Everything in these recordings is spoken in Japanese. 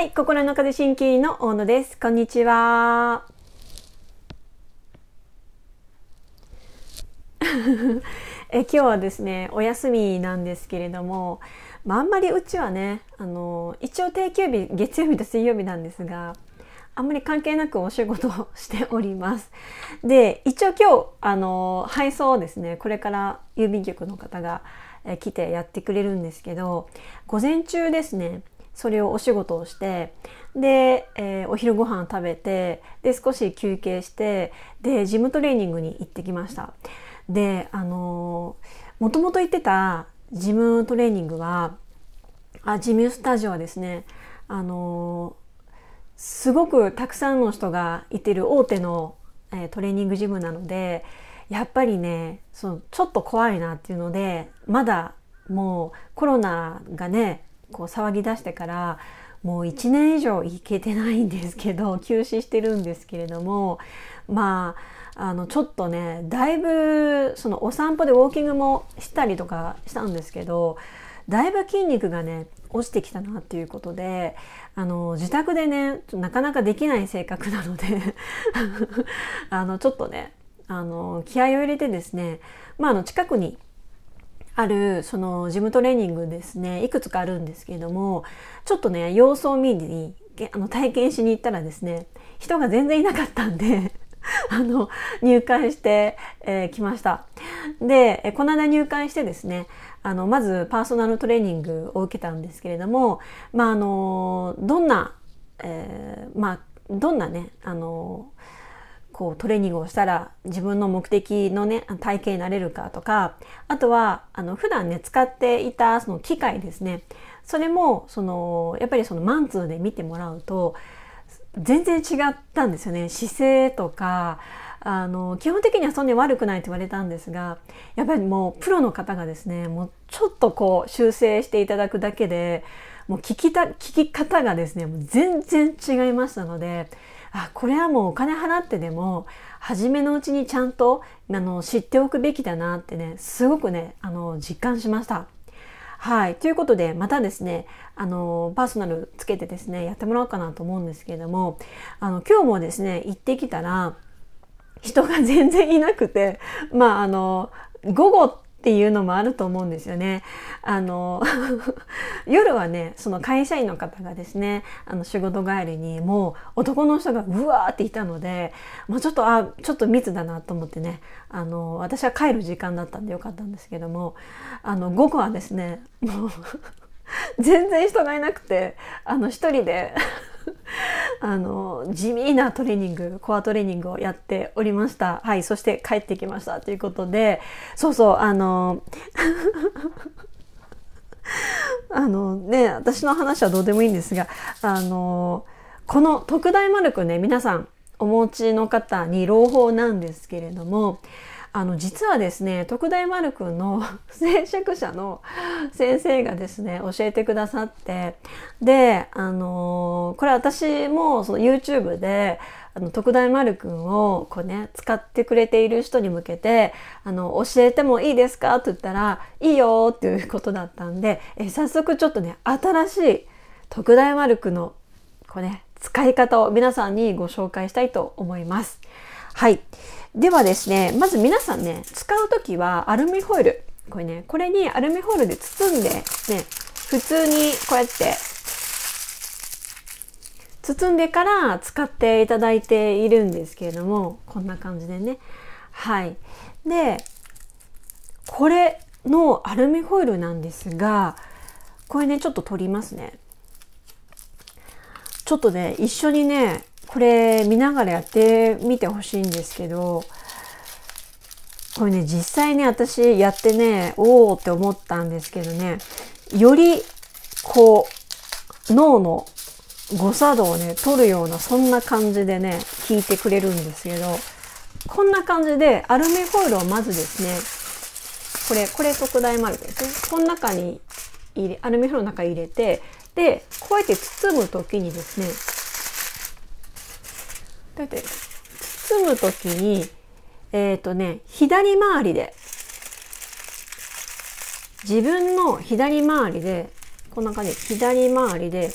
はい、心の風新規の大野です。こんにちは。え今日はですね、お休みなんですけれども、まあ、んまりうちはね、あの一応定休日月曜日と水曜日なんですが、あんまり関係なくお仕事をしております。で、一応今日あの配送をですね、これから郵便局の方が来てやってくれるんですけど、午前中ですね。それをお仕事をしてで、えー、お昼ご飯食べてで少し休憩してでジムトレーニングに行ってきましたであのもともと行ってたジムトレーニングはあジムスタジオはですねあのすごくたくさんの人がいてる大手の、えー、トレーニングジムなのでやっぱりねそのちょっと怖いなっていうのでまだもうコロナがねこう騒ぎ出してからもう1年以上行けてないんですけど 休止してるんですけれどもまああのちょっとねだいぶそのお散歩でウォーキングもしたりとかしたんですけどだいぶ筋肉がね落ちてきたなっていうことであの自宅でねなかなかできない性格なので あのちょっとねあの気合を入れてですね、まあ、あの近くにあるそのジムトレーニングですねいくつかあるんですけれどもちょっとね様子を見にあの体験しに行ったらですね人が全然いなかったんで あの入会して、えー、きました。で、えこの間入会してですねあのまずパーソナルトレーニングを受けたんですけれども、まあ、あのどんな、えー、まあ、どんなねあのーこうトレーニングをしたら自分の目的のね、体型になれるかとか、あとは、あの、普段ね、使っていたその機械ですね。それも、その、やっぱりそのマンツーで見てもらうと、全然違ったんですよね。姿勢とか、あの、基本的にはそんなに悪くないって言われたんですが、やっぱりもうプロの方がですね、もうちょっとこう修正していただくだけで、もう聞きた、聞き方がですね、もう全然違いましたので、あこれはもうお金払ってでも初めのうちにちゃんとあの知っておくべきだなってねすごくねあの実感しました。はい。ということで、またですね、あの、パーソナルつけてですね、やってもらおうかなと思うんですけれども、あの、今日もですね、行ってきたら、人が全然いなくて、まあ、あの、午後っていうのもあると思うんですよね。あの 夜はねその会社員の方がですねあの仕事帰りにもう男の人がうわーっていたので、まあ、ちょっとあちょっと密だなと思ってねあの私は帰る時間だったんでよかったんですけどもあの午後はですねもう 全然人がいなくてあの一人で あの地味なトレーニングコアトレーニングをやっておりましたはいそして帰ってきましたということでそうそうあの あのね私の話はどうでもいいんですがあのこの特大マルクね皆さんお持ちの方に朗報なんですけれどもあの実はですね特大丸くんの 聖職者の先生がですね教えてくださってであのこれ私もその YouTube であの特大丸くんをこうね使ってくれている人に向けてあの教えてもいいですかって言ったらいいよっていうことだったんでえ早速ちょっとね新しい特大丸くんのこうね使い方を皆さんにご紹介したいと思います。はい。ではですね、まず皆さんね、使う時はアルミホイル。これね、これにアルミホイルで包んで、ね、普通にこうやって包んでから使っていただいているんですけれども、こんな感じでね。はい。で、これのアルミホイルなんですが、これね、ちょっと取りますね。ちょっとね、一緒にね、これ見ながらやってみてほしいんですけど、これね、実際ね、私やってね、おおって思ったんですけどね、より、こう、脳の誤作動をね、取るような、そんな感じでね、聞いてくれるんですけど、こんな感じで、アルミホイルをまずですね、これ、これ特大丸ですね。この中に入れ、アルミホイルの中に入れて、で、こうやって包む時にですね、だって包む時にえっ、ー、とね左回りで自分の左回りでこんな感じ左回りで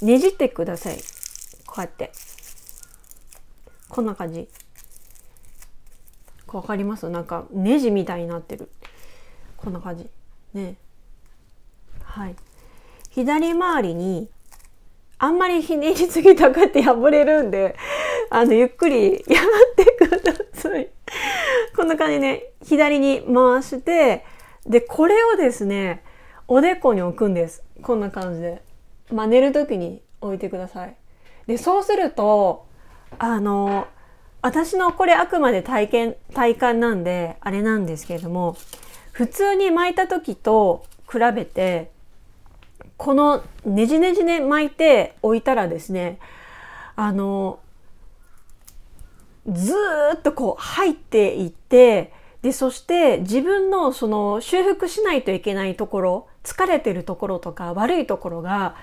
ねじってくださいこうやってこんな感じわかりますなんかネジみたいになってるこんな感じねはい左回りにあんまりひねりすぎたかって破れるんであの、ゆっくりやってください。こんな感じね、左に回して、で、これをですね、おでこに置くんです。こんな感じで。まあ、寝る時に置いてください。で、そうすると、あの、私のこれあくまで体験、体感なんで、あれなんですけれども、普通に巻いた時と比べて、このねじねじね巻いて置いたらですね、あの、ずっとこう入っていってでそして自分のその修復しないといけないところ疲れてるところとか悪いところが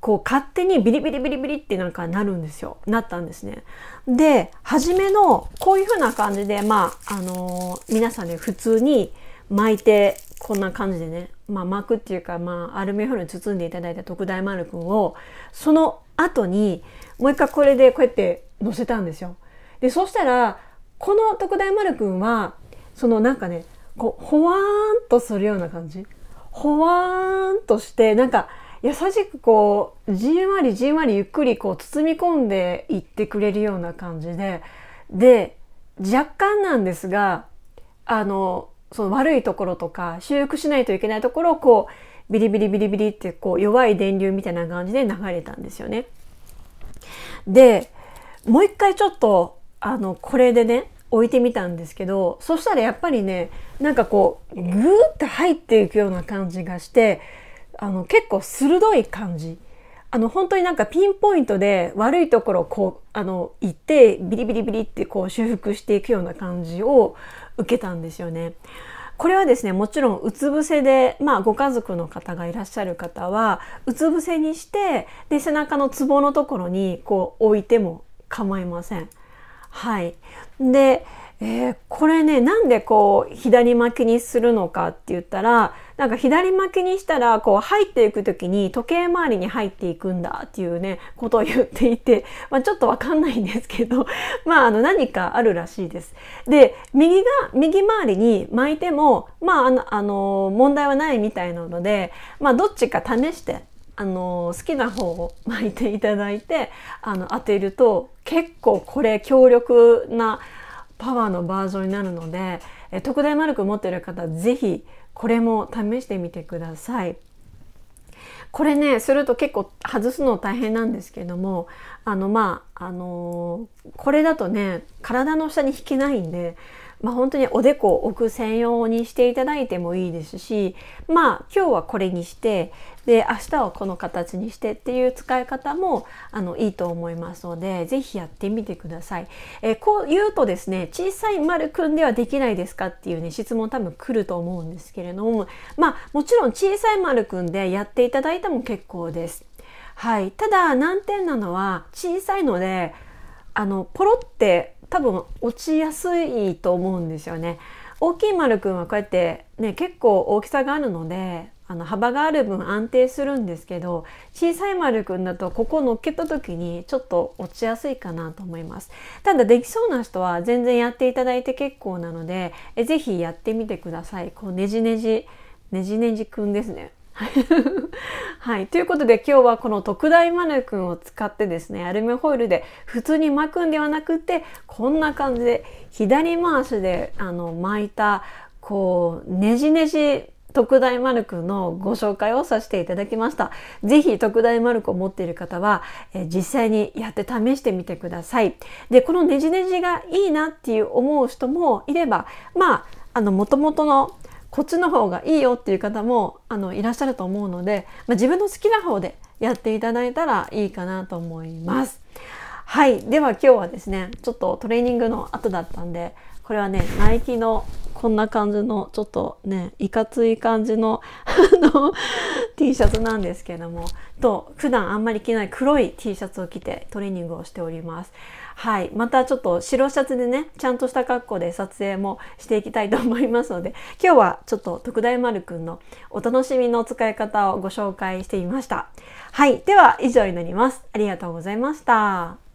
こう勝手にビリビリビリビリってなんかなるんですよ。なったんですね。で、初めのこういう風な感じで、まあ、あのー、皆さんね、普通に巻いて、こんな感じでね、まあ、巻くっていうか、まあ、アルミホイルに包んでいただいた特大丸くんを、その後に、もう一回これでこうやって乗せたんですよ。で、そしたら、この特大丸くんは、そのなんかね、こう、ほわーんとするような感じ。ほわーんとして、なんか、優しくこう、じんわりじんわりゆっくりこう、包み込んでいってくれるような感じで、で、若干なんですが、あの、その悪いところとか、修復しないといけないところをこう、ビリビリビリビリってこう、弱い電流みたいな感じで流れたんですよね。で、もう一回ちょっとあのこれでね置いてみたんですけどそしたらやっぱりねなんかこうグーって入っていくような感じがしてあの結構鋭い感じ。あの本当になんかピンポイントで悪いところをこうあの行ってビリビリビリってこう修復していくような感じを受けたんですよね。これはですねもちろんうつ伏せで、まあ、ご家族の方がいらっしゃる方はうつ伏せにしてで背中のツボのところにこう置いても構いません。はい。で、えー、これね、なんでこう、左巻きにするのかって言ったら、なんか左巻きにしたら、こう、入っていく時に時計回りに入っていくんだっていうね、ことを言っていて、まあ、ちょっとわかんないんですけど、まああの何かあるらしいです。で、右が、右回りに巻いても、まああの、あの問題はないみたいなので、まあどっちか試してあの好きな方を巻いていただいてあの当てると結構これ強力なパワーのバージョンになるので、え特大マルク持ってる方是非これも試してみてください。これねすると結構外すの大変なんですけどもあのまああのー、これだとね体の下に引けないんでまあ、本当におでこを置く専用にしていただいてもいいですしまあ今日はこれにしてで明日はこの形にしてっていう使い方もあのいいと思いますので是非やってみてください。えー、こう言うとですね小さい丸くんではできないですかっていうね質問多分来ると思うんですけれどもまあもちろん小さい丸くんでやっていただいても結構です。はい、ただ難点なのは小さいのであのポロって多分落ちやすいと思うんですよね。大きい丸くんはこうやってね結構大きさがあるのであの幅がある分安定するんですけど小さい丸くんだとここ乗っけた時にちょっと落ちやすいかなと思いますただできそうな人は全然やっていただいて結構なのでえぜひやってみてくださいこうねじねじねじねじくんですね はい。ということで今日はこの特大マネクを使ってですね、アルミホイルで普通に巻くんではなくて、こんな感じで左回しであの巻いた、こう、ねじねじ特大マルクのご紹介をさせていただきました。ぜひ特大マルクを持っている方は、え実際にやって試してみてください。で、このねじねじがいいなっていう思う人もいれば、まあ、あの、元々のこっちの方がいいよっていう方もあのいらっしゃると思うので、まあ、自分の好きな方でやっていただいたらいいかなと思います。はい。では今日はですね、ちょっとトレーニングの後だったんで、これはね、ナイキのこんな感じの、ちょっとね、いかつい感じの の T シャツなんですけども、と、普段あんまり着ない黒い T シャツを着てトレーニングをしております。はい、またちょっと白シャツでねちゃんとした格好で撮影もしていきたいと思いますので 今日はちょっと特大丸くんのお楽しみの使い方をご紹介してみました。はい、では以上になります。ありがとうございました。